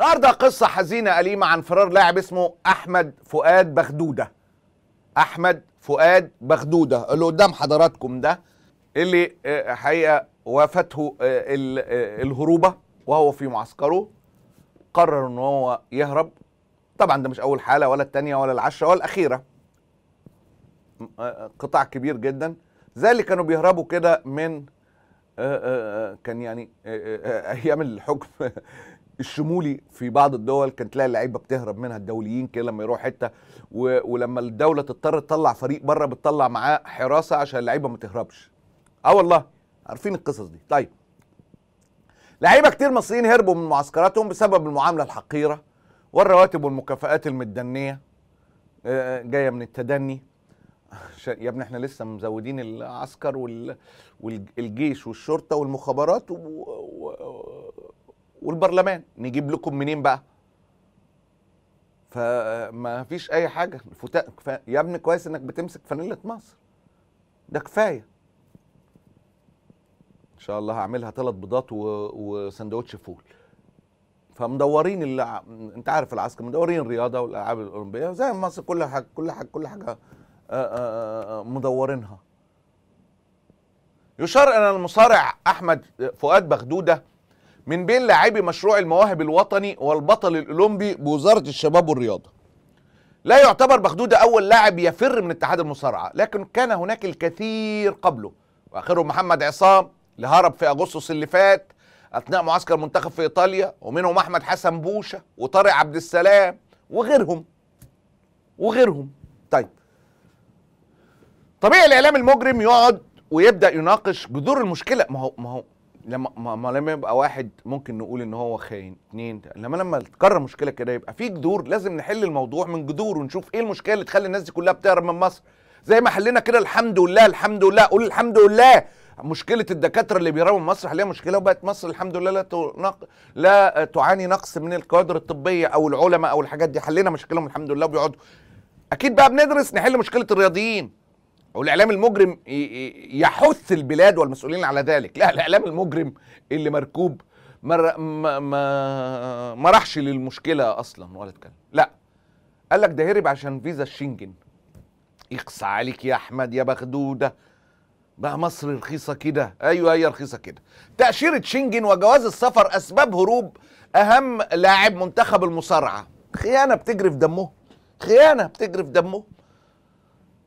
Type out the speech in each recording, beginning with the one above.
النهارده قصة حزينة أليمة عن فرار لاعب اسمه أحمد فؤاد بخدودة. أحمد فؤاد بخدودة اللي قدام حضراتكم ده اللي آه، حقيقة وافته آه، آه، الهروبة وهو في معسكره قرر ان هو يهرب طبعا ده مش اول حالة ولا التانية ولا العشرة ولا الأخيرة قطاع كبير جدا زي اللي كانوا بيهربوا كده من كان يعني ايام الحكم الشمولي في بعض الدول كان تلاقي اللعيبه بتهرب منها الدوليين كده لما يروح حته ولما الدوله تضطر تطلع فريق بره بتطلع معاه حراسه عشان اللعيبه ما تهربش اه والله عارفين القصص دي طيب لعيبه كتير مصريين هربوا من معسكراتهم بسبب المعامله الحقيره والرواتب والمكافئات المدنيه آه، آه، جايه من التدني يا ابني احنا لسه مزودين العسكر والجيش والشرطه والمخابرات والبرلمان نجيب لكم منين بقى فما فيش اي حاجه الفتاة يا ابني كويس انك بتمسك فانيله مصر ده كفايه ان شاء الله هعملها ثلاث بيضات و... وسندوتش فول فمدورين اللي انت عارف العسكر مدورين الرياضه والالعاب الاولمبيه زي مصر كل حاجه كل حاجه كل حاجه آه، آه، آه، مدورينها يشار ان المصارع احمد فؤاد بغدوده من بين لاعبي مشروع المواهب الوطني والبطل الاولمبي بوزاره الشباب والرياضه لا يعتبر بخدود اول لاعب يفر من اتحاد المصارعه لكن كان هناك الكثير قبله واخرهم محمد عصام اللي هرب في اغسطس اللي فات اثناء معسكر منتخب في ايطاليا ومنهم احمد حسن بوشه وطارق عبد السلام وغيرهم وغيرهم طيب طبيعي الاعلام المجرم يقعد ويبدا يناقش جذور المشكله ما هو ما هو لما ما لما يبقى واحد ممكن نقول ان هو خاين اتنين لما لما تكرر مشكله كده يبقى في جذور لازم نحل الموضوع من جذور ونشوف ايه المشكله اللي تخلي الناس دي كلها بتهرب من مصر زي ما حلينا كده الحمد لله الحمد لله قول الحمد لله مشكله الدكاتره اللي بيهربوا من مصر حاليا مشكله وبقت مصر الحمد لله لا تنق... لا تعاني نقص من الكوادر الطبيه او العلماء او الحاجات دي حلينا مشاكلهم الحمد لله وبيقعدوا اكيد بقى بندرس نحل مشكله الرياضيين والاعلام المجرم يحث البلاد والمسؤولين على ذلك لا الاعلام المجرم اللي مركوب ما ما ما راحش للمشكله اصلا ولا اتكلم لا قال لك ده هرب عشان فيزا الشنجن يقصى عليك يا احمد يا بخدوده بقى مصر رخيصه كده ايوه هي رخيصه كده تاشيره شنجن وجواز السفر اسباب هروب اهم لاعب منتخب المصارعه خيانه بتجري في دمه خيانه بتجري في دمه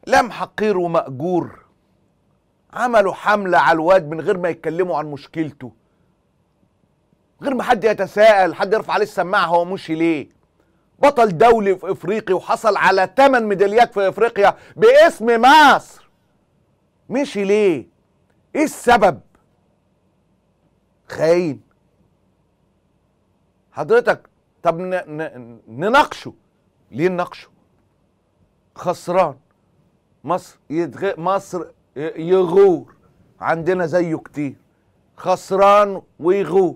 لم حقير ومأجور عملوا حملة على الواد من غير ما يتكلموا عن مشكلته غير ما حد يتساءل حد يرفع عليه السماعة هو مشي ليه بطل دولي في افريقي وحصل على 8 ميداليات في افريقيا باسم مصر مشي ليه ايه السبب خاين حضرتك طب نناقشه ليه نناقشه خسران مصر يتغ... مصر يغور عندنا زيه كتير خسران ويغور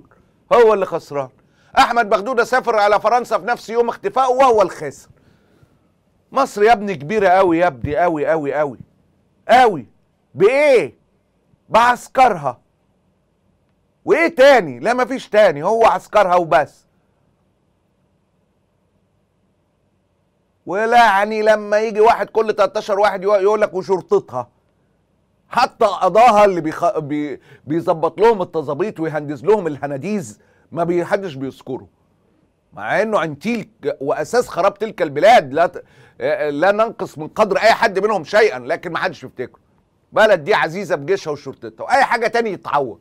هو اللي خسران احمد بخدوده سافر على فرنسا في نفس يوم اختفائه وهو الخاسر مصر يا ابني كبيره قوي يا ابني قوي قوي قوي قوي بايه بعسكرها وايه تاني لا مفيش تاني هو عسكرها وبس ولا يعني لما يجي واحد كل 13 واحد يقول لك وشرطتها حتى قضاها اللي بيخ... بي... بيظبط لهم التظابيط ويهندز لهم الهناديز ما بيحدش بيذكره مع انه عن تلك واساس خراب تلك البلاد لا ت... لا ننقص من قدر اي حد منهم شيئا لكن ما حدش يفتكر بلد دي عزيزه بجيشها وشرطتها واي حاجه تاني يتعوض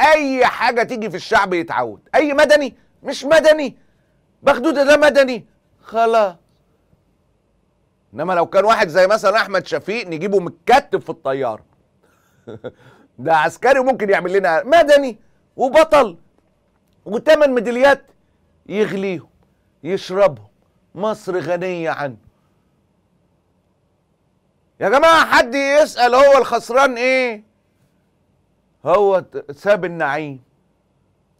اي حاجه تيجي في الشعب يتعود اي مدني مش مدني بخدود ده مدني خلاص انما لو كان واحد زي مثلا احمد شفيق نجيبه متكتف في الطياره ده عسكري وممكن يعمل لنا مدني وبطل وثمان ميداليات يغليهم يشربهم مصر غنيه عنه يا جماعه حد يسال هو الخسران ايه هو ساب النعيم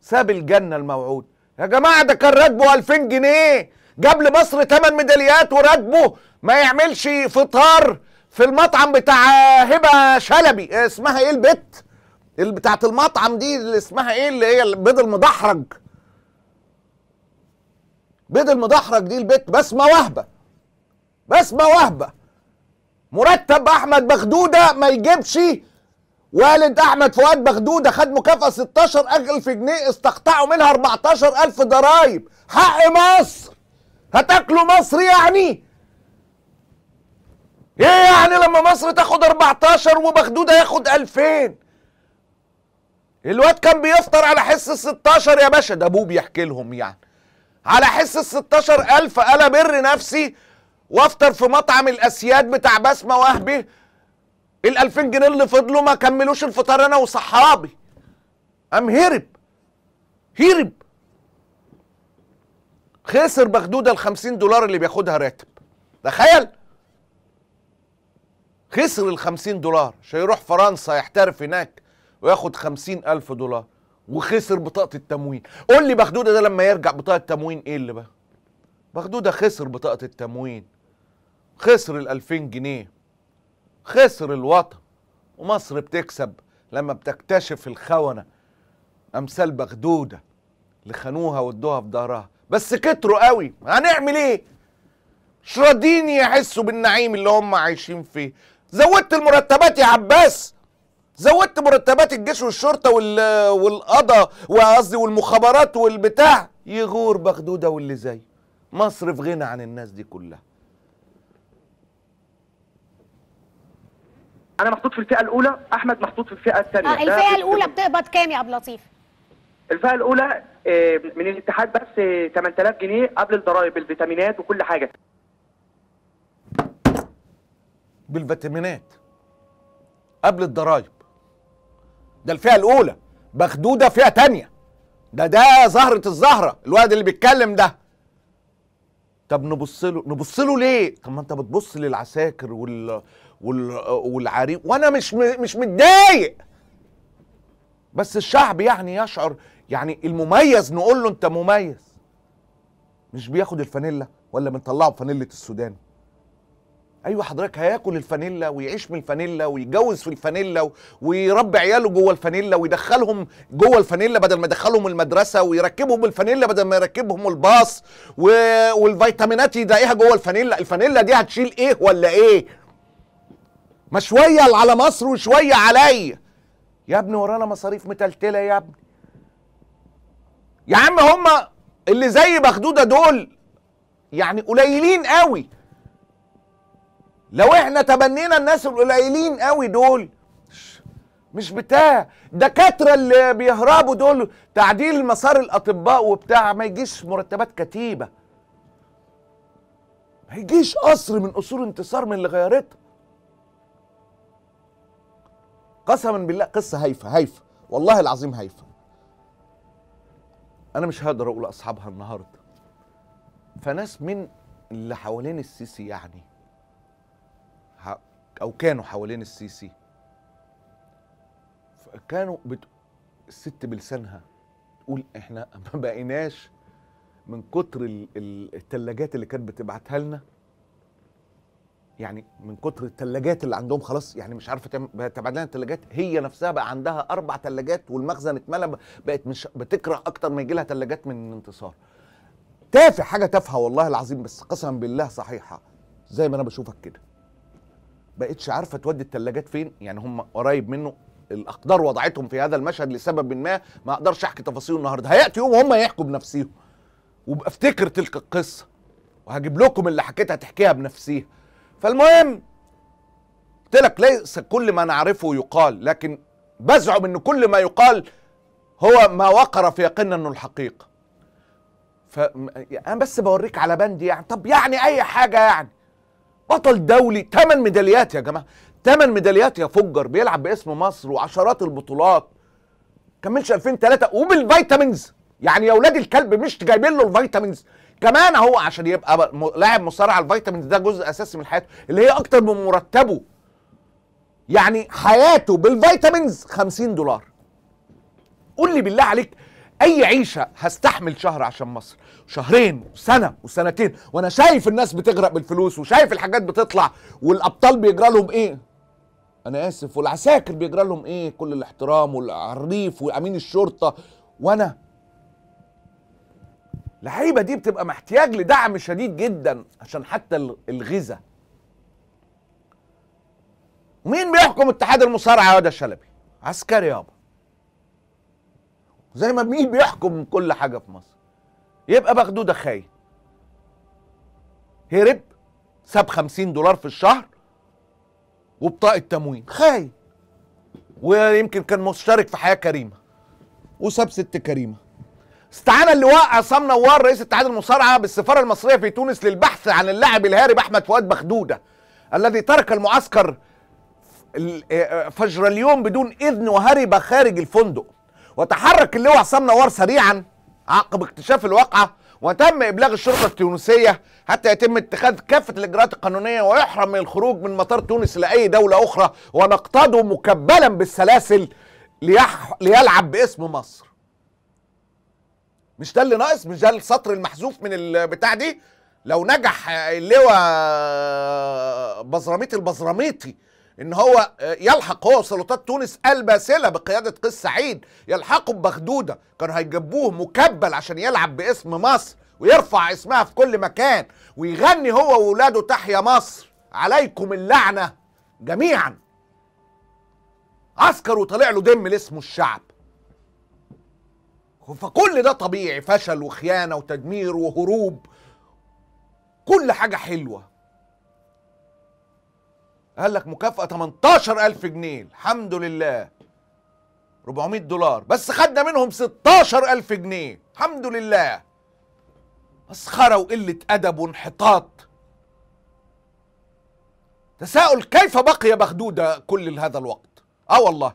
ساب الجنه الموعود يا جماعه ده كان راتبه 2000 جنيه جاب لمصر 8 ميداليات وراتبه ما يعملش فطار في المطعم بتاع هبه شلبي اسمها ايه البت اللي بتاعت المطعم دي اللي اسمها ايه اللي هي البيض المدحرج بيض المدحرج دي البت بسمه وهبه بسمه وهبه مرتب احمد بخدوده ما يجيبش والد احمد فؤاد بخدوده خد مكافاه 16000 جنيه استقطعوا منها 14000 ضرايب حق مصر هتاكلوا مصر يعني ايه يعني لما مصر تاخد 14 ومخدوده ياخد 2000 الواد كان بيفطر على حس ال 16 يا باشا ده ابوه بيحكي لهم يعني على حس ال 16000 انا بر نفسي وافطر في مطعم الاسياد بتاع بسمه وهبي ال 2000 جنيه اللي فضلوا ما كملوش الفطار انا وصحابي قام هرب هرب خسر مخدوده ال 50 دولار اللي بياخدها راتب تخيل خسر ال 50 دولار عشان يروح فرنسا يحترف هناك وياخد 50 ألف دولار وخسر بطاقة التموين قول لي بخدودة ده لما يرجع بطاقة التموين إيه اللي بقى بخدودة خسر بطاقة التموين خسر ال 2000 جنيه خسر الوطن ومصر بتكسب لما بتكتشف الخونة أمثال بخدودة اللي خانوها وادوها في ظهرها بس كتروا قوي هنعمل ايه مش راضين يحسوا بالنعيم اللي هم عايشين فيه زودت المرتبات يا عباس زودت مرتبات الجيش والشرطه وال... وقصدي والمخابرات والبتاع يغور بخدوده واللي زي مصر في غنى عن الناس دي كلها انا محطوط في الفئه الاولى احمد محطوط في الفئه الثانيه آه الفئه الاولى بتقبض كام يا ابو لطيف الفئه الاولى آه، من الاتحاد بس 8000 آه، جنيه قبل الضرايب الفيتامينات وكل حاجه بالفيتامينات قبل الضرايب ده الفئه الاولى مخدوده فئه تانية ده ده زهره الزهره الواد اللي بيتكلم ده طب نبص له نبص له ليه طب ما انت بتبص للعساكر وال وال والعريق وانا مش مش متضايق بس الشعب يعني يشعر يعني المميز نقول له انت مميز مش بياخد الفانيلا ولا بنطلعه بفانيله السودان ايوه حضرتك هياكل الفانيلا ويعيش من الفانيلا ويتجوز في الفانيلا ويربي عياله جوه الفانيلا ويدخلهم جوه الفانيلا بدل ما يدخلهم المدرسه ويركبهم الفانيلا بدل ما يركبهم الباص و... والفيتامينات يدعيها جوه الفانيلا الفانيلا دي هتشيل ايه ولا ايه ما شويه على مصر وشويه عليا يا ابني ورانا مصاريف متلتله يا ابني يا عم هما اللي زي بخدوده دول يعني قليلين قوي لو احنا تبنينا الناس القليلين قوي دول مش بتاع دكاترة اللي بيهربوا دول تعديل مسار الأطباء وبتاع ما يجيش مرتبات كتيبة ما يجيش قصر من قصور انتصار من اللي غيرتها قسما بالله قصة هايفة هايفة والله العظيم هايفة أنا مش هقدر أقول أصحابها النهاردة فناس من اللي حوالين السيسي يعني او كانوا حوالين السيسي فكانوا بت... الست بلسانها تقول احنا ما بقيناش من كتر الثلاجات اللي كانت بتبعتها لنا يعني من كتر الثلاجات اللي عندهم خلاص يعني مش عارفه تبعت لنا الثلاجات هي نفسها بقى عندها اربع ثلاجات والمخزن اتملى بقت مش بتكره اكتر ما يجي لها ثلاجات من انتصار تافه حاجه تافهه والله العظيم بس قسما بالله صحيحه زي ما انا بشوفك كده بقتش عارفه تودي الثلاجات فين يعني هم قريب منه الاقدار وضعتهم في هذا المشهد لسبب ما ما اقدرش احكي تفاصيله النهارده هياتي يوم وهم يحكوا بنفسيهم وبافتكر تلك القصه وهجيب لكم اللي حكيتها تحكيها بنفسيها فالمهم قلت لك ليس كل ما نعرفه يقال لكن بزعم ان كل ما يقال هو ما وقر في يقيننا انه الحقيقه ف يعني انا بس بوريك على بندي يعني طب يعني اي حاجه يعني بطل دولي 8 ميداليات يا جماعه 8 ميداليات يا فجر بيلعب باسم مصر وعشرات البطولات كملش 2003 وبالفيتامينز يعني يا ولاد الكلب مش جايبين له الفيتامينز كمان هو عشان يبقى لاعب مصارع الفيتامينز ده جزء اساسي من حياته اللي هي اكتر من مرتبه يعني حياته بالفيتامينز 50 دولار قول لي بالله عليك اي عيشه هستحمل شهر عشان مصر شهرين وسنه وسنتين وانا شايف الناس بتغرق بالفلوس وشايف الحاجات بتطلع والابطال بيجرى لهم ايه انا اسف والعساكر بيجرى لهم ايه كل الاحترام والعريف وامين الشرطه وانا اللعيبه دي بتبقى محتاج لدعم شديد جدا عشان حتى الغذاء مين بيحكم اتحاد المصارعه يا واد شلبي عسكري يابا زي ما مين بيحكم كل حاجه في مصر يبقى بغدودة خاين هرب ساب 50 دولار في الشهر وبطاقه تموين خاين ويمكن كان مشترك في حياه كريمه وساب ست كريمه استعان اللواء عصام نوار رئيس اتحاد المصارعه بالسفاره المصريه في تونس للبحث عن اللاعب الهارب احمد فؤاد بخدوده الذي ترك المعسكر آه، آه، فجر اليوم بدون اذن وهرب خارج الفندق وتحرك اللواء عصام نوار سريعا عقب اكتشاف الواقعة وتم إبلاغ الشرطة التونسية حتى يتم اتخاذ كافة الإجراءات القانونية ويحرم من الخروج من مطار تونس لأي دولة أخرى ونقتضه مكبلا بالسلاسل ليح... ليلعب باسم مصر مش ده اللي ناقص مش ده السطر المحذوف من البتاع دي لو نجح اللواء بزراميطي البزراميطي ان هو آه، يلحق هو سلطات تونس الباسله بقياده قيس سعيد يلحقوا ببخدوده كانوا هيجبوه مكبل عشان يلعب باسم مصر ويرفع اسمها في كل مكان ويغني هو وولاده تحيا مصر عليكم اللعنه جميعا عسكر وطلع له دم لاسمه الشعب فكل ده طبيعي فشل وخيانه وتدمير وهروب كل حاجه حلوه قال لك مكافأة 18000 جنيه الحمد لله 400 دولار بس خدنا منهم 16000 جنيه الحمد لله مسخرة وقلة أدب وانحطاط تساؤل كيف بقي بخدودة كل هذا الوقت آه والله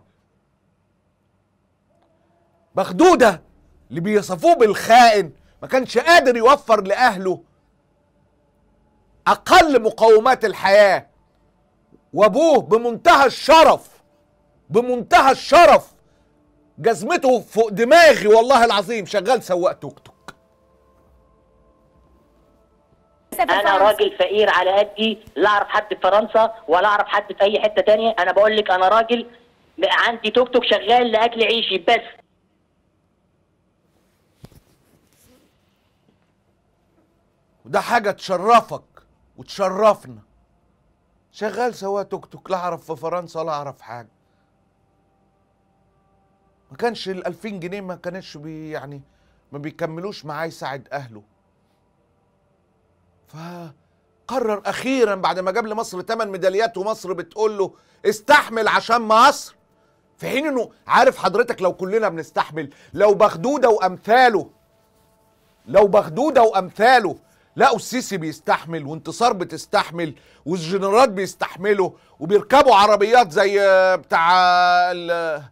بخدودة اللي بيصفوه بالخائن ما كانش قادر يوفر لأهله أقل مقومات الحياة وابوه بمنتهى الشرف بمنتهى الشرف جزمته فوق دماغي والله العظيم شغال سواق توك توك انا راجل فقير على قدي لا اعرف حد في فرنسا ولا اعرف حد في اي حته تانية انا بقول لك انا راجل عندي توك توك شغال لاكل عيشي بس وده حاجه تشرفك وتشرفنا شغال سوا توك توك لا اعرف في فرنسا ولا اعرف حاجه ما كانش ال 2000 جنيه ما كانتش بي يعني ما بيكملوش معاه يساعد اهله فقرر اخيرا بعد ما جاب لمصر 8 ميداليات ومصر بتقول له استحمل عشان مصر في حين انه عارف حضرتك لو كلنا بنستحمل لو بخدوده وامثاله لو بخدوده وامثاله لقوا السيسي بيستحمل وانتصار بتستحمل والجنرالات بيستحملوا وبيركبوا عربيات زي آه، بتاع آه،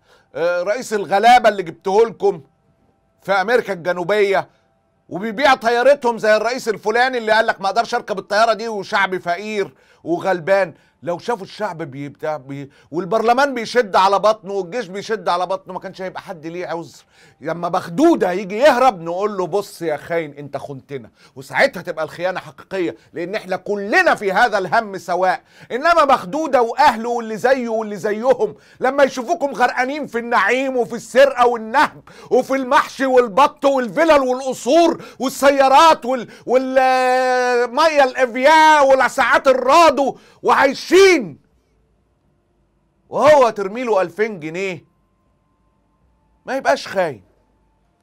رئيس الغلابه اللي جبته لكم في امريكا الجنوبيه وبيبيع طيارتهم زي الرئيس الفلاني اللي قال لك ما اقدرش اركب الطياره دي وشعبي فقير وغلبان لو شافوا الشعب بيبتع بي والبرلمان بيشد على بطنه والجيش بيشد على بطنه ما كانش هيبقى حد ليه عذر لما مخدوده يجي يهرب نقول له بص يا خاين انت خنتنا وساعتها تبقى الخيانه حقيقيه لان احنا كلنا في هذا الهم سواء انما مخدوده واهله واللي زيه واللي زيهم لما يشوفوكم غرقانين في النعيم وفي السرقه والنهب وفي المحشي والبط والفلل والقصور والسيارات والميه الافيا والساعات الراد وبيصطادوا وعايشين وهو ترمي له 2000 جنيه ما يبقاش خاين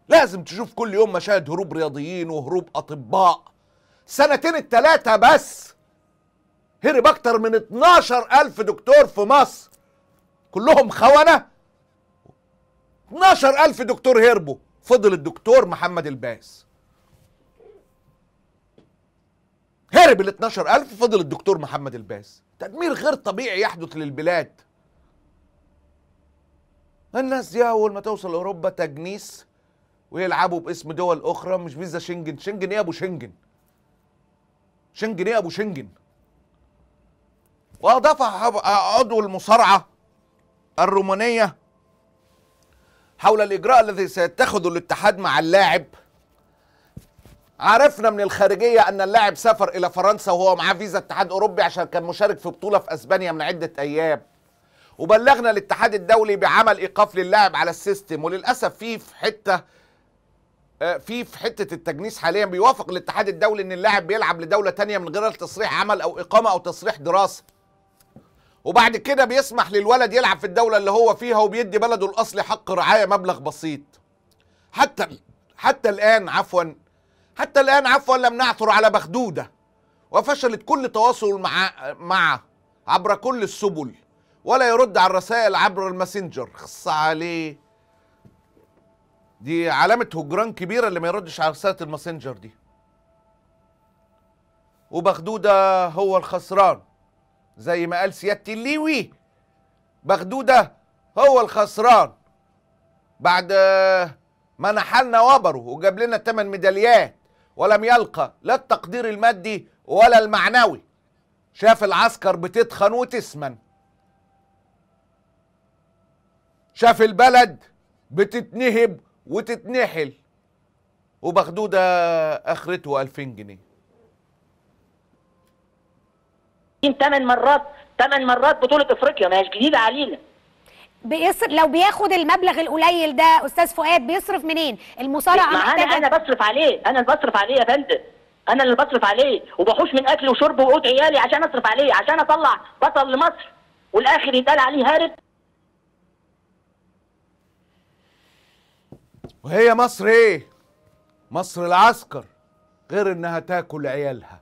لازم تشوف كل يوم مشاهد هروب رياضيين وهروب اطباء سنتين التلاتة بس هرب اكتر من 12 الف دكتور في مصر كلهم خونة 12 الف دكتور هربوا فضل الدكتور محمد الباس هرب ال 12000 فضل الدكتور محمد الباز تدمير غير طبيعي يحدث للبلاد الناس دي اول ما توصل اوروبا تجنيس ويلعبوا باسم دول اخرى مش فيزا شنجن شنجن ايه ابو شنجن شنجن ايه ابو شنجن واضاف عضو المصارعه الرومانيه حول الاجراء الذي سيتخذه الاتحاد مع اللاعب عرفنا من الخارجيه ان اللاعب سافر الى فرنسا وهو معاه فيزا اتحاد اوروبي عشان كان مشارك في بطوله في اسبانيا من عده ايام وبلغنا الاتحاد الدولي بعمل ايقاف للاعب على السيستم وللاسف في في حته آه، في في حته التجنيس حاليا بيوافق الاتحاد الدولي ان اللاعب بيلعب لدوله تانية من غير تصريح عمل او اقامه او تصريح دراسه وبعد كده بيسمح للولد يلعب في الدوله اللي هو فيها وبيدي بلده الاصلي حق رعايه مبلغ بسيط حتى حتى الان عفوا حتى الآن عفوا لم نعثر على بخدودة وفشلت كل تواصل مع معه عبر كل السبل ولا يرد على الرسائل عبر الماسنجر خص عليه دي علامة هجران كبيرة اللي ما يردش على رسالة الماسنجر دي وبخدودة هو الخسران زي ما قال سيادة الليوي بخدودة هو الخسران بعد ما نحلنا وبره وجاب لنا 8 ميداليات ولم يلقى لا التقدير المادي ولا المعنوي شاف العسكر بتتخن وتسمن شاف البلد بتتنهب وتتنحل وبخدودة آخرته 2000 جنيه ثمان مرات ثمان مرات بطولة افريقيا ما هيش جديدة علينا بيصرف لو بياخد المبلغ القليل ده استاذ فؤاد بيصرف منين المصارعه محتاجه انا انا بصرف عليه انا اللي بصرف عليه يا فندم انا اللي بصرف عليه وبحوش من اكل وشرب وقوت عيالي عشان اصرف عليه عشان اطلع بطل لمصر والاخر يتقال عليه هارب وهي مصر ايه مصر العسكر غير انها تاكل عيالها